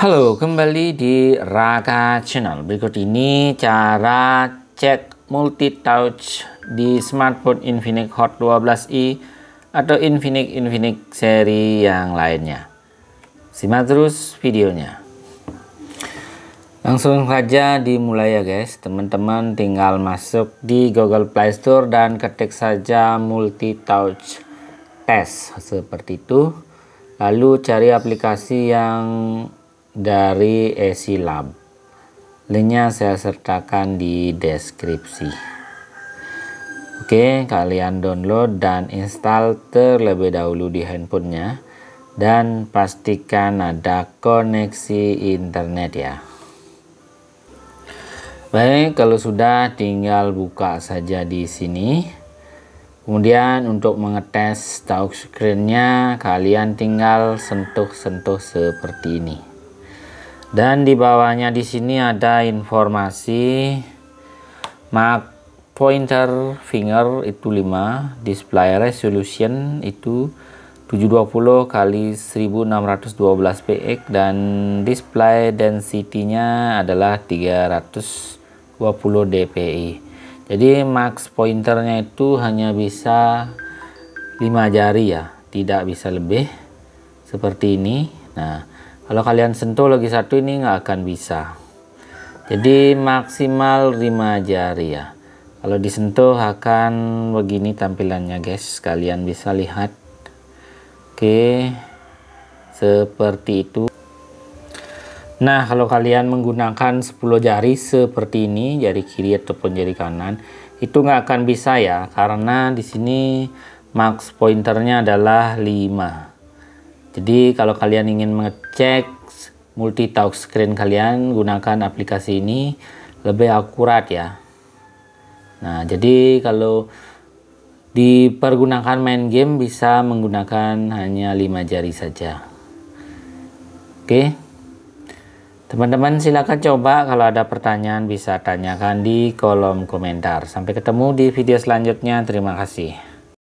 Halo, kembali di Raka Channel. Berikut ini cara cek multi-touch di smartphone Infinix Hot 12i atau Infinix Infinix seri yang lainnya. Simak terus videonya. Langsung saja dimulai ya guys. Teman-teman tinggal masuk di Google Play Store dan ketik saja multi-touch test seperti itu. Lalu cari aplikasi yang dari eSilab. Linknya saya sertakan di deskripsi. Oke, kalian download dan install terlebih dahulu di handphonenya dan pastikan ada koneksi internet ya. Baik, kalau sudah tinggal buka saja di sini. Kemudian untuk mengetes touchscreen nya kalian tinggal sentuh-sentuh seperti ini dan di bawahnya di sini ada informasi mark pointer finger itu 5 display resolution itu 720 kali 1612 px dan display density-nya adalah 320 dpi jadi max pointer-nya itu hanya bisa 5 jari ya tidak bisa lebih seperti ini nah kalau kalian sentuh lagi satu ini nggak akan bisa jadi maksimal 5 jari ya kalau disentuh akan begini tampilannya guys kalian bisa lihat oke seperti itu Nah, kalau kalian menggunakan 10 jari seperti ini, jari kiri ataupun jari kanan, itu nggak akan bisa ya, karena di sini max pointernya adalah 5. Jadi kalau kalian ingin mengecek multi touch screen kalian gunakan aplikasi ini lebih akurat ya. Nah, jadi kalau dipergunakan main game bisa menggunakan hanya lima jari saja. Oke. Teman-teman silahkan coba kalau ada pertanyaan bisa tanyakan di kolom komentar. Sampai ketemu di video selanjutnya. Terima kasih.